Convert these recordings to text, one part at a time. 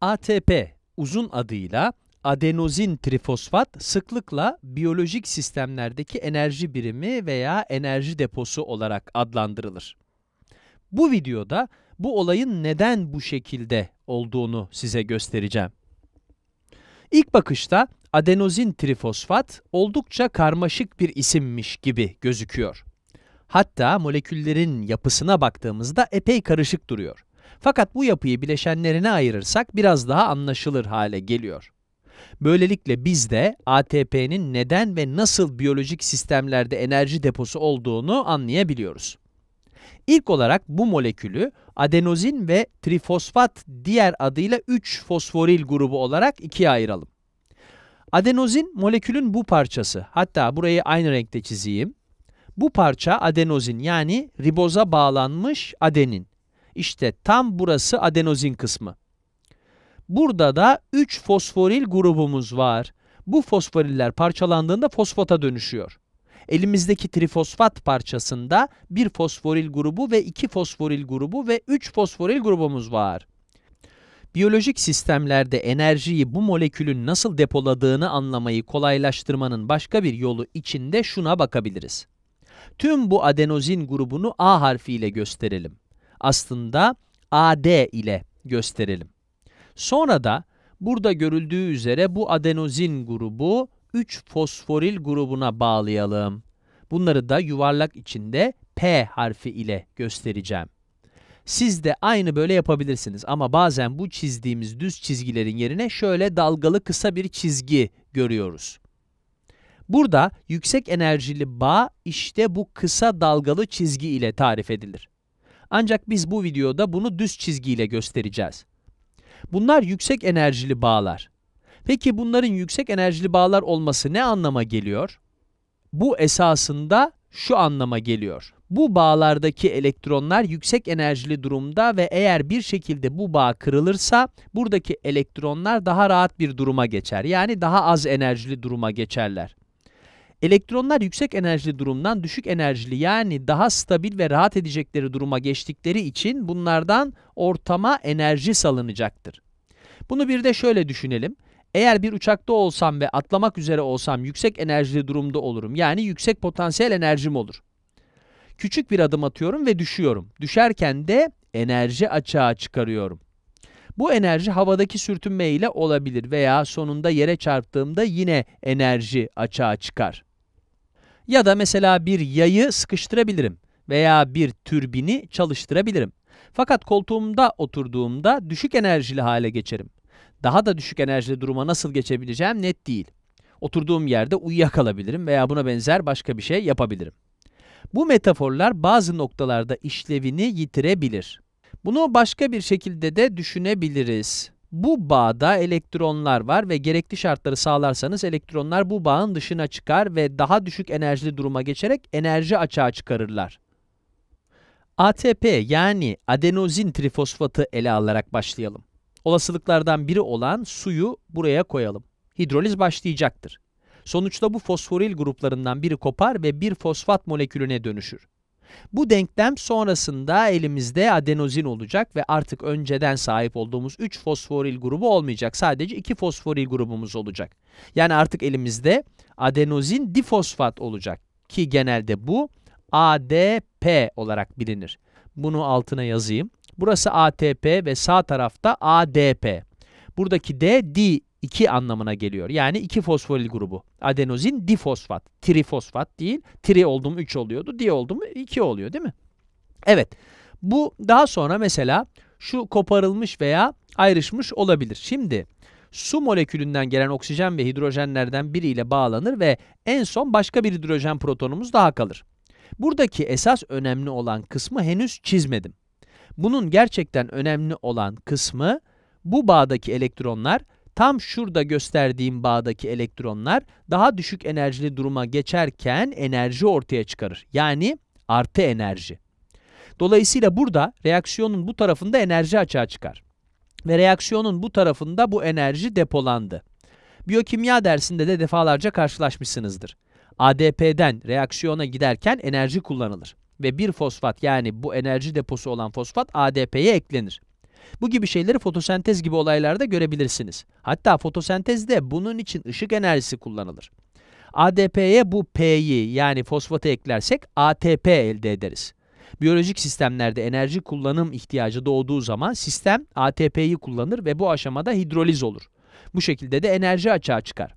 ATP uzun adıyla adenozin trifosfat sıklıkla biyolojik sistemlerdeki enerji birimi veya enerji deposu olarak adlandırılır. Bu videoda bu olayın neden bu şekilde olduğunu size göstereceğim. İlk bakışta adenozin trifosfat oldukça karmaşık bir isimmiş gibi gözüküyor. Hatta moleküllerin yapısına baktığımızda epey karışık duruyor. Fakat bu yapıyı bileşenlerine ayırırsak biraz daha anlaşılır hale geliyor. Böylelikle biz de ATP'nin neden ve nasıl biyolojik sistemlerde enerji deposu olduğunu anlayabiliyoruz. İlk olarak bu molekülü adenozin ve trifosfat diğer adıyla 3 fosforil grubu olarak ikiye ayıralım. Adenozin molekülün bu parçası. Hatta burayı aynı renkte çizeyim. Bu parça adenozin yani riboza bağlanmış adenin. İşte tam burası adenozin kısmı. Burada da 3 fosforil grubumuz var. Bu fosforiller parçalandığında fosfata dönüşüyor. Elimizdeki trifosfat parçasında bir fosforil grubu ve iki fosforil grubu ve üç fosforil grubumuz var. Biyolojik sistemlerde enerjiyi bu molekülün nasıl depoladığını anlamayı kolaylaştırmanın başka bir yolu içinde şuna bakabiliriz. Tüm bu adenozin grubunu A harfiyle gösterelim aslında AD ile gösterelim. Sonra da burada görüldüğü üzere bu adenozin grubu 3 fosforil grubuna bağlayalım. Bunları da yuvarlak içinde P harfi ile göstereceğim. Siz de aynı böyle yapabilirsiniz ama bazen bu çizdiğimiz düz çizgilerin yerine şöyle dalgalı kısa bir çizgi görüyoruz. Burada yüksek enerjili bağ işte bu kısa dalgalı çizgi ile tarif edilir. Ancak biz bu videoda bunu düz çizgiyle göstereceğiz. Bunlar yüksek enerjili bağlar. Peki bunların yüksek enerjili bağlar olması ne anlama geliyor? Bu esasında şu anlama geliyor. Bu bağlardaki elektronlar yüksek enerjili durumda ve eğer bir şekilde bu bağ kırılırsa buradaki elektronlar daha rahat bir duruma geçer. Yani daha az enerjili duruma geçerler. Elektronlar yüksek enerjili durumdan düşük enerjili yani daha stabil ve rahat edecekleri duruma geçtikleri için bunlardan ortama enerji salınacaktır. Bunu bir de şöyle düşünelim. Eğer bir uçakta olsam ve atlamak üzere olsam yüksek enerjili durumda olurum. Yani yüksek potansiyel enerjim olur. Küçük bir adım atıyorum ve düşüyorum. Düşerken de enerji açığa çıkarıyorum. Bu enerji havadaki sürtünme ile olabilir veya sonunda yere çarptığımda yine enerji açığa çıkar. Ya da mesela bir yayı sıkıştırabilirim veya bir türbini çalıştırabilirim. Fakat koltuğumda oturduğumda düşük enerjili hale geçerim. Daha da düşük enerjili duruma nasıl geçebileceğim net değil. Oturduğum yerde uyuyakalabilirim veya buna benzer başka bir şey yapabilirim. Bu metaforlar bazı noktalarda işlevini yitirebilir. Bunu başka bir şekilde de düşünebiliriz. Bu bağda elektronlar var ve gerekli şartları sağlarsanız elektronlar bu bağın dışına çıkar ve daha düşük enerjili duruma geçerek enerji açığa çıkarırlar. ATP yani adenozin trifosfatı ele alarak başlayalım. Olasılıklardan biri olan suyu buraya koyalım. Hidroliz başlayacaktır. Sonuçta bu fosforil gruplarından biri kopar ve bir fosfat molekülüne dönüşür. Bu denklem sonrasında elimizde adenozin olacak ve artık önceden sahip olduğumuz 3 fosforil grubu olmayacak. Sadece 2 fosforil grubumuz olacak. Yani artık elimizde adenozin difosfat olacak ki genelde bu ADP olarak bilinir. Bunu altına yazayım. Burası ATP ve sağ tarafta ADP. Buradaki D, D 2 anlamına geliyor. Yani 2 fosforil grubu. Adenozin difosfat, trifosfat değil. Tri oldu mu 3 oluyordu, di oldu mu 2 oluyor değil mi? Evet. Bu daha sonra mesela şu koparılmış veya ayrışmış olabilir. Şimdi su molekülünden gelen oksijen ve hidrojenlerden biriyle bağlanır ve en son başka bir hidrojen protonumuz daha kalır. Buradaki esas önemli olan kısmı henüz çizmedim. Bunun gerçekten önemli olan kısmı bu bağdaki elektronlar Tam şurada gösterdiğim bağdaki elektronlar daha düşük enerjili duruma geçerken enerji ortaya çıkarır. Yani artı enerji. Dolayısıyla burada reaksiyonun bu tarafında enerji açığa çıkar. Ve reaksiyonun bu tarafında bu enerji depolandı. Biyokimya dersinde de defalarca karşılaşmışsınızdır. ADP'den reaksiyona giderken enerji kullanılır ve bir fosfat yani bu enerji deposu olan fosfat ADP'ye eklenir. Bu gibi şeyleri fotosentez gibi olaylarda görebilirsiniz. Hatta fotosentezde bunun için ışık enerjisi kullanılır. ADP'ye bu P'yi yani fosfatı eklersek ATP elde ederiz. Biyolojik sistemlerde enerji kullanım ihtiyacı doğduğu zaman sistem ATP'yi kullanır ve bu aşamada hidroliz olur. Bu şekilde de enerji açığa çıkar.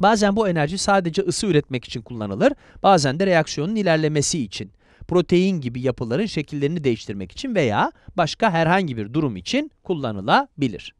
Bazen bu enerji sadece ısı üretmek için kullanılır, bazen de reaksiyonun ilerlemesi için protein gibi yapıların şekillerini değiştirmek için veya başka herhangi bir durum için kullanılabilir.